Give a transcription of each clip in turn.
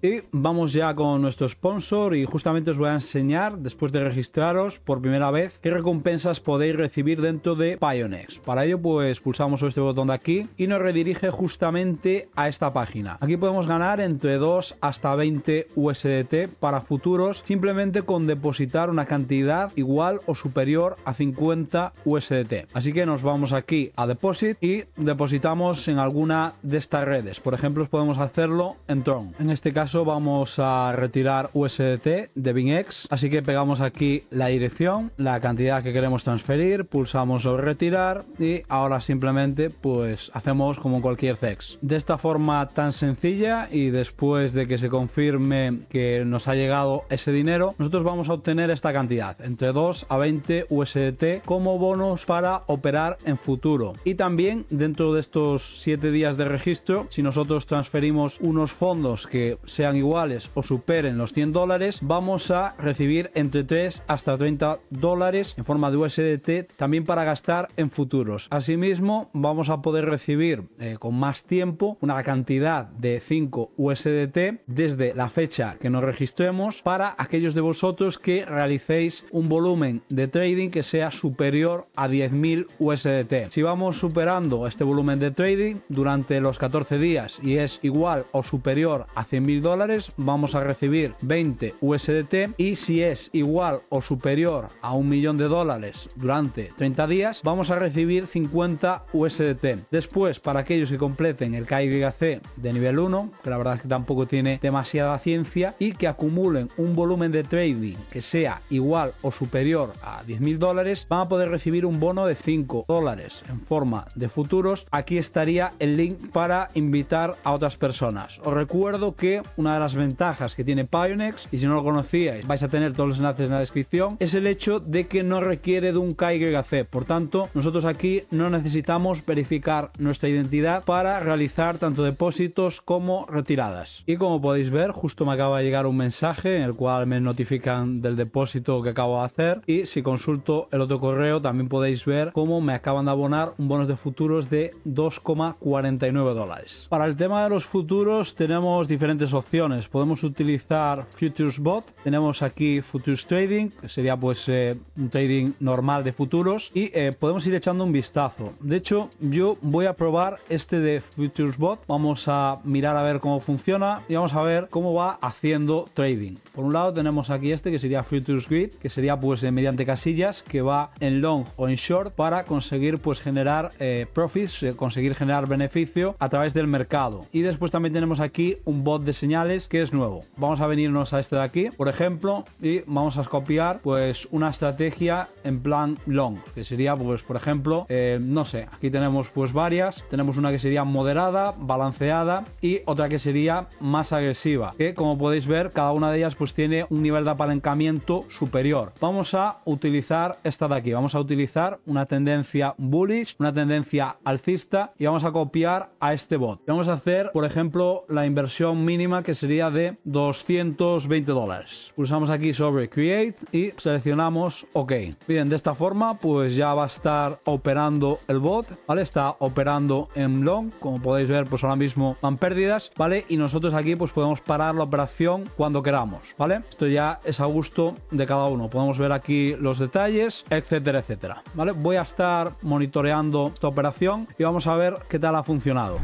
Y vamos ya con nuestro sponsor y justamente os voy a enseñar, después de registraros por primera vez, qué recompensas podéis recibir dentro de Pionex. Para ello, pues pulsamos este botón de aquí y nos redirige justamente a esta página. Aquí podemos ganar entre 2 hasta 20 USDT para futuros simplemente con depositar una cantidad igual o superior a 50 USDT. Así que nos vamos aquí a Deposit y depositamos en alguna de estas redes. Por ejemplo, podemos hacerlo en Tron. En este caso vamos a retirar USDT de BingX, así que pegamos aquí la dirección, la cantidad que queremos transferir, pulsamos sobre retirar y ahora simplemente pues hacemos como cualquier CEX. De esta forma tan sencilla y después de que se confirme que nos ha llegado ese dinero, nosotros vamos a obtener esta cantidad, entre 2 a 20 USDT como bonos para operar en futuro. Y también dentro de estos 7 días de registro, si nosotros transferimos unos fondos que se sean iguales o superen los 100 dólares, vamos a recibir entre 3 hasta 30 dólares en forma de USDT también para gastar en futuros. Asimismo, vamos a poder recibir eh, con más tiempo una cantidad de 5 USDT desde la fecha que nos registremos para aquellos de vosotros que realicéis un volumen de trading que sea superior a 10.000 USDT. Si vamos superando este volumen de trading durante los 14 días y es igual o superior a 100.000 vamos a recibir 20 USDT y si es igual o superior a un millón de dólares durante 30 días vamos a recibir 50 USDT. Después para aquellos que completen el KYC de nivel 1, que la verdad es que tampoco tiene demasiada ciencia y que acumulen un volumen de trading que sea igual o superior a 10.000 dólares van a poder recibir un bono de 5 dólares en forma de futuros. Aquí estaría el link para invitar a otras personas. Os recuerdo que una de las ventajas que tiene Pionex, y si no lo conocíais, vais a tener todos los enlaces en la descripción, es el hecho de que no requiere de un KYC. Por tanto, nosotros aquí no necesitamos verificar nuestra identidad para realizar tanto depósitos como retiradas. Y como podéis ver, justo me acaba de llegar un mensaje en el cual me notifican del depósito que acabo de hacer y si consulto el otro correo también podéis ver cómo me acaban de abonar un bono de futuros de 2,49 dólares. Para el tema de los futuros tenemos diferentes opciones Podemos utilizar Futures Bot. Tenemos aquí Futures Trading, que sería pues eh, un trading normal de futuros. Y eh, podemos ir echando un vistazo. De hecho, yo voy a probar este de Futures Bot. Vamos a mirar a ver cómo funciona y vamos a ver cómo va haciendo trading. Por un lado tenemos aquí este que sería Futures Grid, que sería pues eh, mediante casillas que va en long o en short para conseguir pues generar profits, conseguir generar beneficio a través del mercado. Y después también tenemos aquí un bot de señal que es nuevo. Vamos a venirnos a este de aquí, por ejemplo, y vamos a copiar pues una estrategia en plan long, que sería pues por ejemplo, eh, no sé, aquí tenemos pues varias, tenemos una que sería moderada, balanceada y otra que sería más agresiva, que como podéis ver cada una de ellas pues tiene un nivel de apalancamiento superior. Vamos a utilizar esta de aquí, vamos a utilizar una tendencia bullish, una tendencia alcista y vamos a copiar a este bot. Vamos a hacer por ejemplo la inversión mínima que que sería de 220 dólares. Pulsamos aquí sobre Create y seleccionamos OK. Bien, de esta forma pues ya va a estar operando el bot, ¿vale? Está operando en long, como podéis ver pues ahora mismo van pérdidas, ¿vale? Y nosotros aquí pues podemos parar la operación cuando queramos, ¿vale? Esto ya es a gusto de cada uno. Podemos ver aquí los detalles, etcétera, etcétera, ¿vale? Voy a estar monitoreando esta operación y vamos a ver qué tal ha funcionado.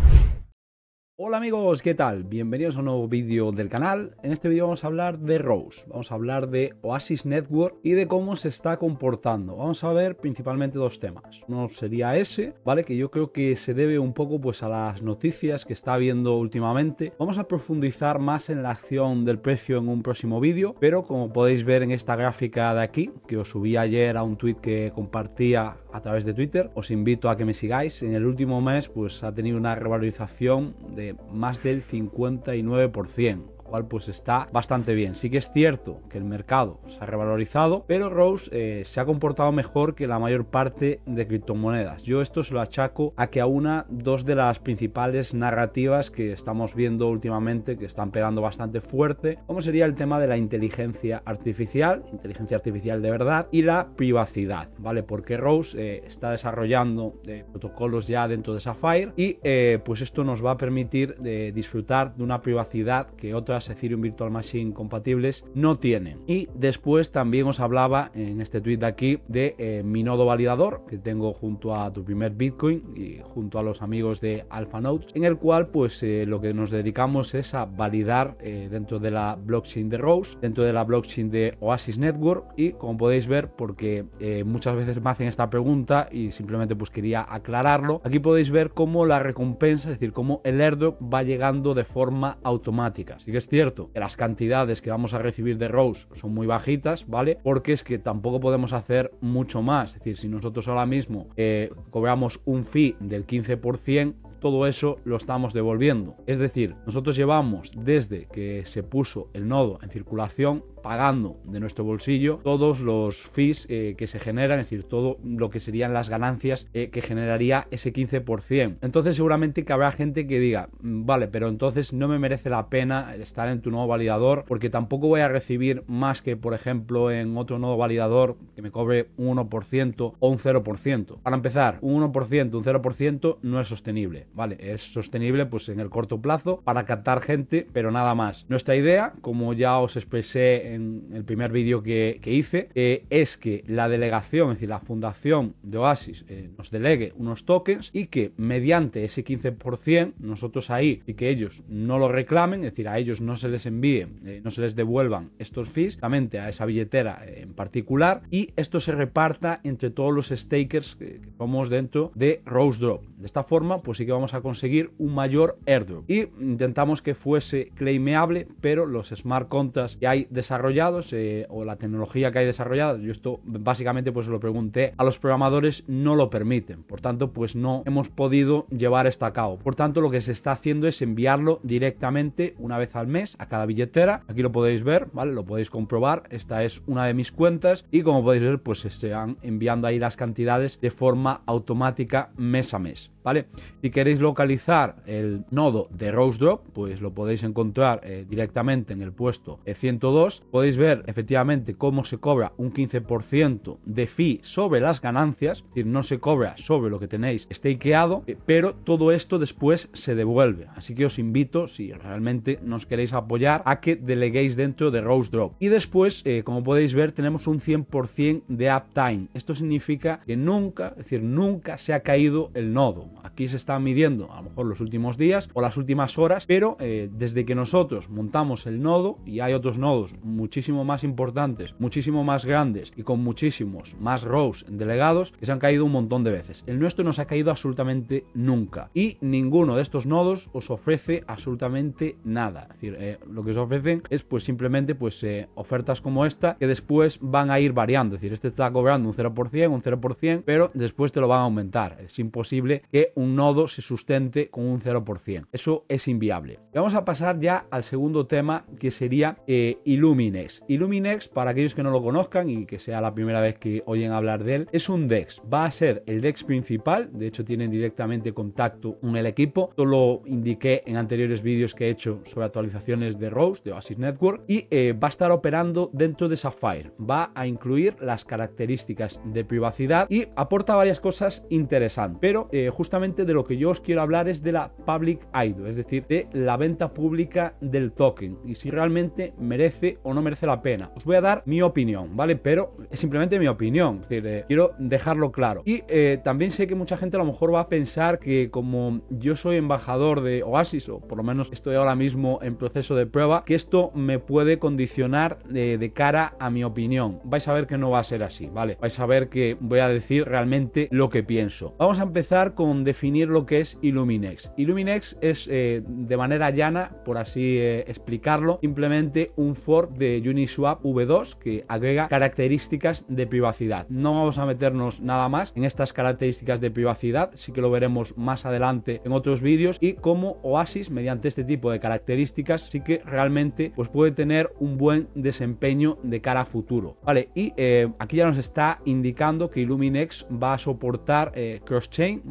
Hola amigos, ¿qué tal? Bienvenidos a un nuevo vídeo del canal. En este vídeo vamos a hablar de Rose, vamos a hablar de Oasis Network y de cómo se está comportando. Vamos a ver principalmente dos temas. Uno sería ese, ¿vale? Que yo creo que se debe un poco pues a las noticias que está habiendo últimamente. Vamos a profundizar más en la acción del precio en un próximo vídeo, pero como podéis ver en esta gráfica de aquí, que os subí ayer a un tweet que compartía a través de Twitter. Os invito a que me sigáis. En el último mes pues ha tenido una revalorización de más del 59% cual pues está bastante bien. Sí que es cierto que el mercado se ha revalorizado, pero Rose eh, se ha comportado mejor que la mayor parte de criptomonedas. Yo esto se lo achaco a que a una, dos de las principales narrativas que estamos viendo últimamente, que están pegando bastante fuerte, como sería el tema de la inteligencia artificial, inteligencia artificial de verdad, y la privacidad, ¿vale? Porque Rose eh, está desarrollando eh, protocolos ya dentro de Sapphire y pues esto nos va a permitir disfrutar de una privacidad que otra decir Ethereum Virtual Machine compatibles no tienen. Y después también os hablaba en este tweet de aquí de eh, mi nodo validador que tengo junto a tu primer Bitcoin y junto a los amigos de AlphaNodes, en el cual pues eh, lo que nos dedicamos es a validar eh, dentro de la blockchain de Rose, dentro de la blockchain de Oasis Network y como podéis ver porque muchas veces me hacen esta pregunta y simplemente pues quería aclararlo, aquí podéis ver cómo la recompensa, es decir, cómo el airdrop va llegando de forma automática. Así que cierto que las cantidades que vamos a recibir de Rose son muy bajitas, ¿vale? Porque es que tampoco podemos hacer mucho más. Es decir, si nosotros ahora mismo eh, cobramos un fee del 15%, todo eso lo estamos devolviendo. Es decir, nosotros llevamos desde que se puso el nodo en circulación pagando de nuestro bolsillo todos los fees eh, que se generan, es decir, todo lo que serían las ganancias eh, que generaría ese 15%. Entonces seguramente que habrá gente que diga, mm, vale, pero entonces no me merece la pena estar en tu nuevo validador porque tampoco voy a recibir más que, por ejemplo, en otro nuevo validador que me cobre un 1% o un 0%. Para empezar, un 1%, un 0% no es sostenible, ¿vale? Es sostenible pues en el corto plazo para captar gente, pero nada más. Nuestra idea, como ya os expresé en en el primer vídeo que, hice, eh, es que la delegación, es decir, la fundación de Oasis eh, nos delegue unos tokens y que mediante ese 15% nosotros ahí y que ellos no lo reclamen, es decir, a ellos no se les envíen eh, no se les devuelvan estos fees, solamente a esa billetera en particular y esto se reparta entre todos los stakers que, somos dentro de Rose Drop. De esta forma, pues sí que vamos a conseguir un mayor airdrop y intentamos que fuese claimeable, pero los smart contas que hay desarrollados desarrollados eh, o la tecnología que hay desarrollada, yo esto básicamente pues lo pregunté a los programadores, no lo permiten. Por tanto, pues no hemos podido llevar esto a cabo. Por tanto, lo que se está haciendo es enviarlo directamente una vez al mes a cada billetera. Aquí lo podéis ver, ¿vale? Lo podéis comprobar. Esta es una de mis cuentas y como podéis ver, pues se van enviando ahí las cantidades de forma automática mes a mes. ¿vale? Si queréis localizar el nodo de Rosedrop, pues lo podéis encontrar eh, directamente en el puesto 102. E podéis ver efectivamente cómo se cobra un 15% de fee sobre las ganancias, es decir, no se cobra sobre lo que tenéis stakeado, eh, pero todo esto después se devuelve. Así que os invito, si realmente nos queréis apoyar, a que deleguéis dentro de Rosedrop. Y después, eh, como podéis ver, tenemos un 100% de uptime. Esto significa que nunca, es decir, nunca se ha caído el nodo. Aquí se están midiendo a lo mejor los últimos días o las últimas horas, pero eh, desde que nosotros montamos el nodo, y hay otros nodos muchísimo más importantes, muchísimo más grandes y con muchísimos más rows delegados, que se han caído un montón de veces. El nuestro no se ha caído absolutamente nunca. Y ninguno de estos nodos os ofrece absolutamente nada. Es decir, eh, lo que os ofrecen es pues simplemente pues eh, ofertas como esta que después van a ir variando. Es decir, este está cobrando un 0%, un 0%, pero después te lo van a aumentar. Es imposible que un nodo se sustente con un 0%. Eso es inviable. Vamos a pasar ya al segundo tema que sería eh, Illuminex. Illuminex, para aquellos que no lo conozcan y que sea la primera vez que oyen hablar de él, es un DEX. Va a ser el DEX principal. De hecho, tienen directamente contacto con el equipo. Esto lo indiqué en anteriores vídeos que he hecho sobre actualizaciones de Rose, de Oasis Network. Y eh, va a estar operando dentro de Sapphire. Va a incluir las características de privacidad y aporta varias cosas interesantes. Pero eh, justo de lo que yo os quiero hablar es de la public IDO, es decir, de la venta pública del token y si realmente merece o no merece la pena. Os voy a dar mi opinión, ¿vale? Pero es simplemente mi opinión, eh, quiero dejarlo claro. Y eh, también sé que mucha gente a lo mejor va a pensar que como yo soy embajador de Oasis, o por lo menos estoy ahora mismo en proceso de prueba, que esto me puede condicionar eh, de cara a mi opinión. Vais a ver que no va a ser así, ¿vale? Vais a ver que voy a decir realmente lo que pienso. Vamos a empezar con definir lo que es Illuminex. Illuminex es, eh, de manera llana, por así eh, explicarlo, simplemente un fork de Uniswap V2 que agrega características de privacidad. No vamos a meternos nada más en estas características de privacidad, sí que lo veremos más adelante en otros vídeos y como Oasis, mediante este tipo de características, sí que realmente pues, puede tener un buen desempeño de cara a futuro. Vale, y eh, aquí ya nos está indicando que Illuminex va a soportar cross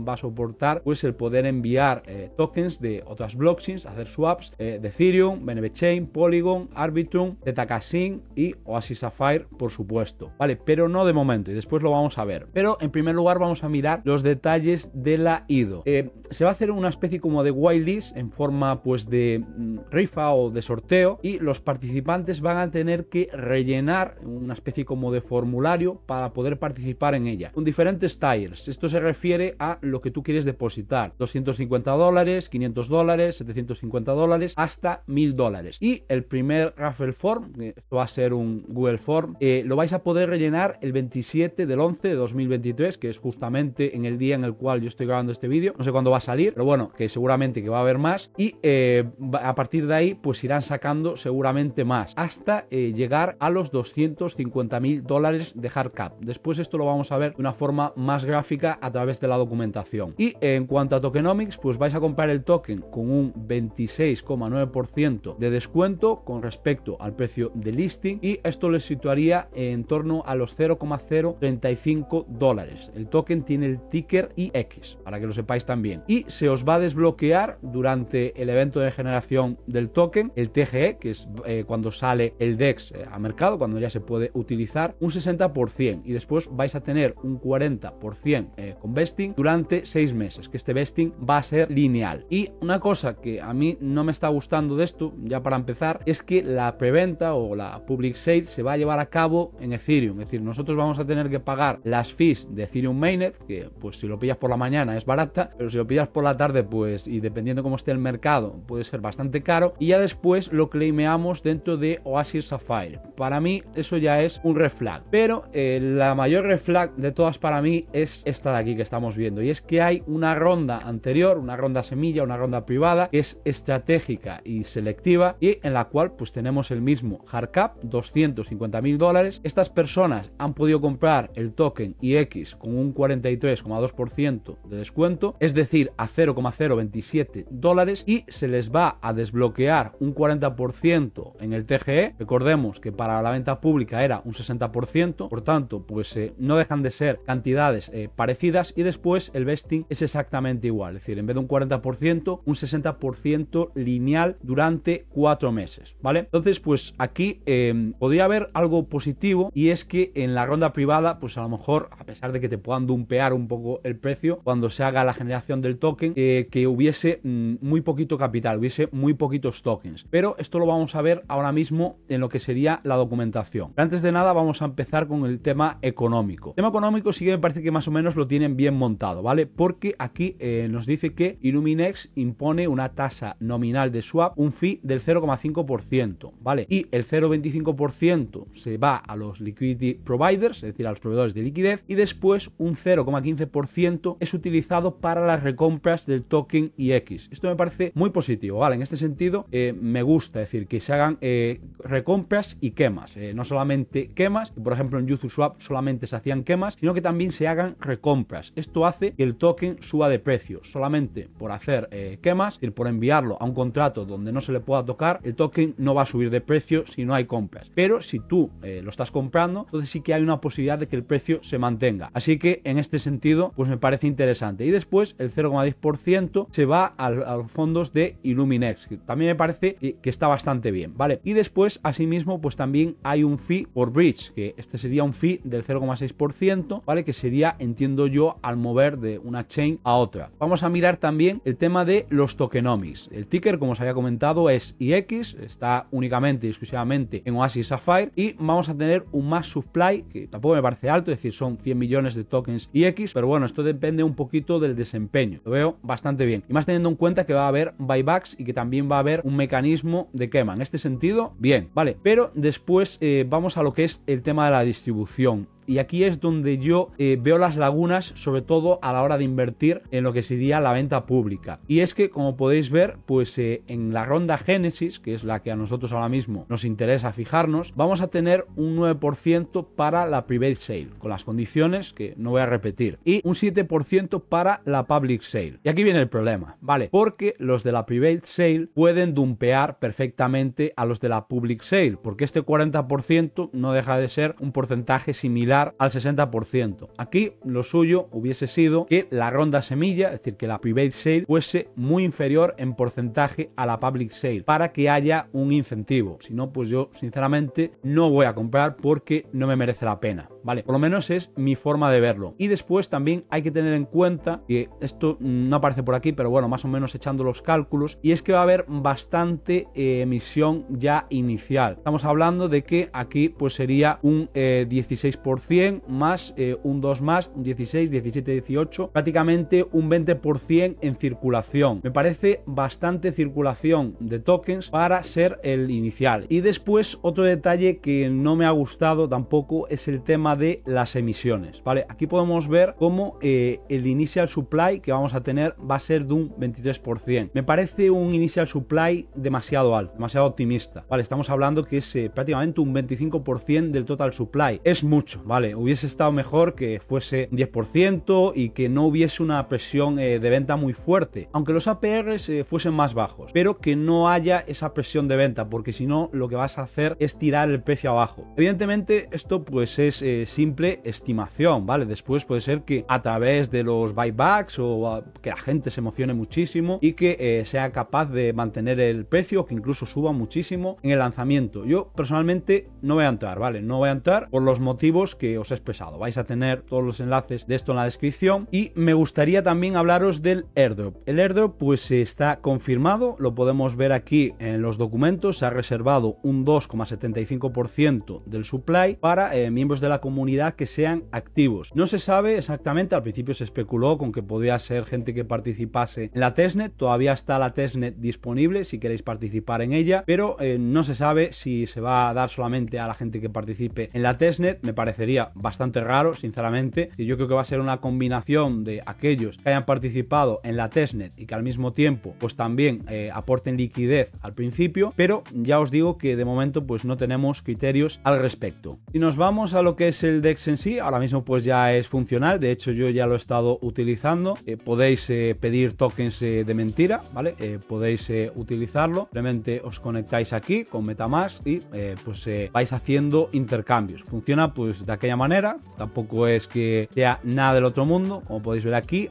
va a soportar pues el poder enviar eh, tokens de otras blockchains, hacer swaps eh, de Ethereum, BNB Chain, Polygon, Arbitrum, Zcash y Oasis Sapphire, por supuesto, ¿vale? Pero no de momento y después lo vamos a ver. Pero en primer lugar vamos a mirar los detalles de la IDO. Eh, se va a hacer una especie como de list en forma pues de mm, rifa o de sorteo y los participantes van a tener que rellenar una especie como de formulario para poder participar en ella con diferentes tiers. Esto se refiere a lo que tú quieres depositar 250 dólares, 500 dólares, 750 dólares, hasta 1000 dólares. Y el primer Raffle Form, esto va a ser un Google Form, eh, lo vais a poder rellenar el 27 del 11 de 2023, que es justamente en el día en el cual yo estoy grabando este vídeo. No sé cuándo va a salir, pero bueno, que seguramente que va a haber más. Y eh, a partir de ahí, pues irán sacando seguramente más, hasta eh, llegar a los 250 mil dólares de hard cap. Después esto lo vamos a ver de una forma más gráfica a través de la documentación. Y en cuanto a tokenomics, pues vais a comprar el token con un 26,9% de descuento con respecto al precio de listing y esto les situaría en torno a los 0,035 dólares. El token tiene el ticker IX, para que lo sepáis también. Y se os va a desbloquear durante el evento de generación del token, el TGE, que es eh, cuando sale el DEX eh, a mercado, cuando ya se puede utilizar, un 60% y después vais a tener un 40% eh, con vesting durante 6 meses, que este vesting va a ser lineal. Y una cosa que a mí no me está gustando de esto, ya para empezar, es que la preventa o la public sale se va a llevar a cabo en Ethereum. Es decir, nosotros vamos a tener que pagar las fees de Ethereum Mainnet, que pues si lo pillas por la mañana es barata, pero si lo pillas por la tarde, pues y dependiendo cómo esté el mercado, puede ser bastante caro. Y ya después lo claimeamos dentro de Oasis Sapphire. Para mí eso ya es un red flag. Pero eh, la mayor red flag de todas para mí es esta de aquí que estamos viendo. Y es que hay una ronda anterior, una ronda semilla, una ronda privada, que es estratégica y selectiva y en la cual pues tenemos el mismo hardcap, 250 mil dólares. Estas personas han podido comprar el token IX con un 43,2% de descuento, es decir, a 0,027 dólares y se les va a desbloquear un 40% en el TGE. Recordemos que para la venta pública era un 60%, por tanto, pues eh, no dejan de ser cantidades eh, parecidas y después el vesting es exactamente igual. Es decir, en vez de un 40%, un 60% lineal durante cuatro meses, ¿vale? Entonces, pues aquí em, podría haber algo positivo y es que en la ronda privada, pues a lo mejor, a pesar de que te puedan dumpear un poco el precio, cuando se haga la generación del token, eh, que hubiese mm, muy poquito capital, hubiese muy poquitos tokens. Pero esto lo vamos a ver ahora mismo en lo que sería la documentación. Pero antes de nada, vamos a empezar con el tema económico. El tema económico sí que me parece que más o menos lo tienen bien montado, ¿vale? Porque que aquí eh, nos dice que Illuminex impone una tasa nominal de swap, un fee del 0,5%, ¿vale? Y el 0,25% se va a los liquidity providers, es decir, a los proveedores de liquidez, y después un 0,15% es utilizado para las recompras del token IX. Esto me parece muy positivo, ¿vale? En este sentido, eh, me gusta decir que se hagan eh, recompras y quemas, no solamente quemas, por ejemplo en Yuzu Swap solamente se hacían quemas, sino que también se hagan recompras. Esto hace que el token suba de precio. Solamente por hacer eh, quemas, y por enviarlo a un contrato donde no se le pueda tocar, el token no va a subir de precio si no hay compras. Pero si tú eh, lo estás comprando, entonces sí que hay una posibilidad de que el precio se mantenga. Así que en este sentido, pues me parece interesante. Y después el 0,10% se va a, los fondos de Illuminex, que también me parece eh, que está bastante bien, ¿vale? Y después, asimismo, pues también hay un fee por bridge, que este sería un fee del 0,6%, ¿vale? Que sería, entiendo yo, al mover de una chain a otra. Vamos a mirar también el tema de los tokenomics. El ticker, como os había comentado, es IX, está únicamente exclusivamente en Oasis Sapphire y vamos a tener un más supply que tampoco me parece alto, es decir, son 100 millones de tokens IX, pero bueno, esto depende un poquito del desempeño. Lo veo bastante bien. Y más teniendo en cuenta que va a haber buybacks y que también va a haber un mecanismo de quema. En este sentido, bien, vale. Pero después eh, vamos a lo que es el tema de la distribución. Y aquí es donde yo eh, veo las lagunas, sobre todo a la hora de invertir en lo que sería la venta pública. Y es que, como podéis ver, pues eh, en la ronda Génesis, que es la que a nosotros ahora mismo nos interesa fijarnos, vamos a tener un 9% para la private sale, con las condiciones que no voy a repetir, y un 7% para la public sale. Y aquí viene el problema, ¿vale? Porque los de la private sale pueden dumpear perfectamente a los de la public sale, porque este 40% no deja de ser un porcentaje similar al 60%. Aquí lo suyo hubiese sido que la ronda semilla, es decir, que la private sale fuese muy inferior en porcentaje a la public sale para que haya un incentivo. Si no, pues yo sinceramente no voy a comprar porque no me merece la pena. ¿vale? Por lo menos es mi forma de verlo. Y después también hay que tener en cuenta que esto no aparece por aquí, pero bueno, más o menos echando los cálculos, y es que va a haber bastante eh, emisión ya inicial. Estamos hablando de que aquí pues sería un 16% eh, más eh, un 2 más, un 16, 17, 18, prácticamente un 20% en circulación. Me parece bastante circulación de tokens para ser el inicial. Y después otro detalle que no me ha gustado tampoco es el tema de las emisiones, ¿vale? Aquí podemos ver cómo eh, el initial supply que vamos a tener va a ser de un 23%. Me parece un initial supply demasiado alto, demasiado optimista, ¿vale? Estamos hablando que es eh, prácticamente un 25% del total supply. Es mucho, ¿vale? Hubiese estado mejor que fuese un 10% y que no hubiese una presión eh, de venta muy fuerte, aunque los APRs fuesen más bajos, pero que no haya esa presión de venta, porque si no lo que vas a hacer es tirar el precio abajo. Evidentemente esto pues es simple estimación, ¿vale? Después puede ser que a través de los buybacks o que la gente se emocione muchísimo y que eh, sea capaz de mantener el precio que incluso suba muchísimo en el lanzamiento. Yo personalmente no voy a entrar, ¿vale? No voy a entrar por los motivos que os he expresado. Vais a tener todos los enlaces de esto en la descripción y me gustaría también hablaros del airdrop. El airdrop pues está confirmado, lo podemos ver aquí en los documentos, se ha reservado un 2,75% del supply para eh, miembros de la comunidad comunidad que sean activos. No se sabe exactamente, al principio se especuló con que podía ser gente que participase en la testnet, todavía está la testnet disponible si queréis participar en ella, pero eh, no se sabe si se va a dar solamente a la gente que participe en la testnet, me parecería bastante raro, sinceramente, y yo creo que va a ser una combinación de aquellos que hayan participado en la testnet y que al mismo tiempo pues también eh, aporten liquidez al principio, pero ya os digo que de momento pues no tenemos criterios al respecto. Si nos vamos a lo que es el DEX en sí, ahora mismo pues ya es funcional, de hecho yo ya lo he estado utilizando, eh, podéis eh, pedir tokens eh, de mentira, ¿vale? podéis utilizarlo, simplemente os conectáis aquí con Metamask y pues vais haciendo intercambios, funciona pues de aquella manera, tampoco es que sea nada del otro mundo, como podéis ver aquí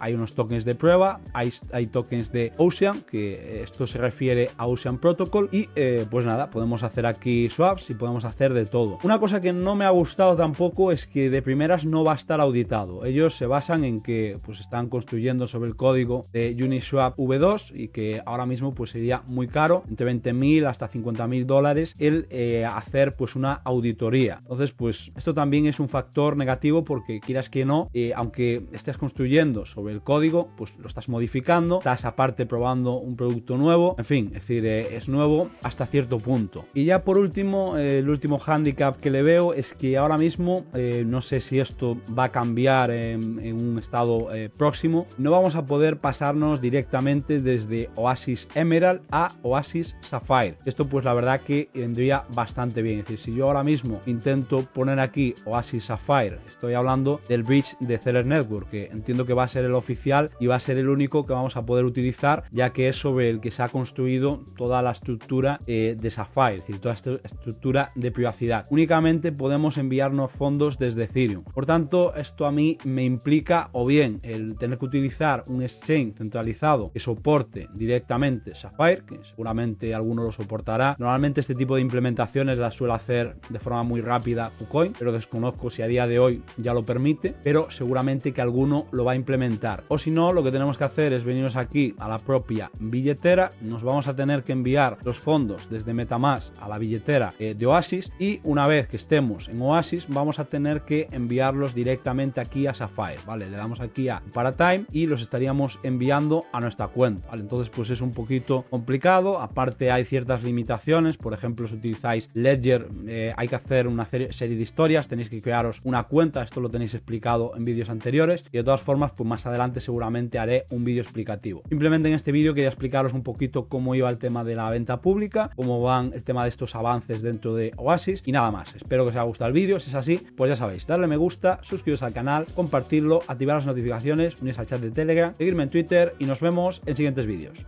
hay unos tokens de prueba, hay, hay, tokens de Ocean, que esto se refiere a Ocean Protocol y pues nada, podemos hacer aquí swaps y podemos hacer de todo. Una cosa que no me ha gustado tampoco es que de primeras no va a estar auditado. Ellos se basan en que pues están construyendo sobre el código de Uniswap V2 y que ahora mismo pues sería muy caro, entre 20.000 hasta 50 mil dólares el eh, hacer pues una auditoría. Entonces pues esto también es un factor negativo porque quieras que no, eh, aunque estés construyendo sobre el código, pues lo estás modificando, estás aparte probando un producto nuevo, en fin, es decir, eh, es nuevo hasta cierto punto. Y ya por último, el último handicap que le veo es que ahora mismo, eh, no sé si esto va a cambiar en, un estado eh, próximo, no vamos a poder pasarnos directamente desde Oasis Emerald a Oasis Sapphire. Esto pues la verdad que vendría bastante bien. decir, si yo ahora mismo intento poner aquí Oasis Sapphire, estoy hablando del bridge de Celer Network, que entiendo que va a ser el oficial y va a ser el único que vamos a poder utilizar, ya que es sobre el que se ha construido toda la estructura eh, de Sapphire, es toda esta estructura de privacidad. Únicamente podemos enviar enviarnos fondos desde Ethereum. Por tanto, esto a mí me implica o bien el tener que utilizar un exchange centralizado que soporte directamente Sapphire, que seguramente alguno lo soportará. Normalmente este tipo de implementaciones las suele hacer de forma muy rápida KuCoin, pero desconozco si a día de hoy ya lo permite, pero seguramente que alguno lo va a implementar. O si no, lo que tenemos que hacer es venirnos aquí a la propia billetera, nos vamos a tener que enviar los fondos desde Metamask a la billetera eh, de Oasis y una vez que estemos en Oasis, vamos a tener que enviarlos directamente aquí a Sapphire, ¿vale? Le damos aquí a Paratime y los estaríamos enviando a nuestra cuenta, ¿vale? Entonces, pues es un poquito complicado. Aparte, hay ciertas limitaciones. Por ejemplo, si utilizáis Ledger, eh, hay que hacer una serie de historias, tenéis que crearos una cuenta. Esto lo tenéis explicado en vídeos anteriores. Y de todas formas, pues más adelante seguramente haré un vídeo explicativo. Simplemente en este vídeo quería explicaros un poquito cómo iba el tema de la venta pública, cómo van el tema de estos avances dentro de Oasis y nada más. Espero que os haya gustado el vídeo. Si es así, pues ya sabéis, darle me gusta, suscribiros al canal, compartirlo, activar las notificaciones, unirse al chat de Telegram, seguirme en Twitter y nos vemos en siguientes vídeos.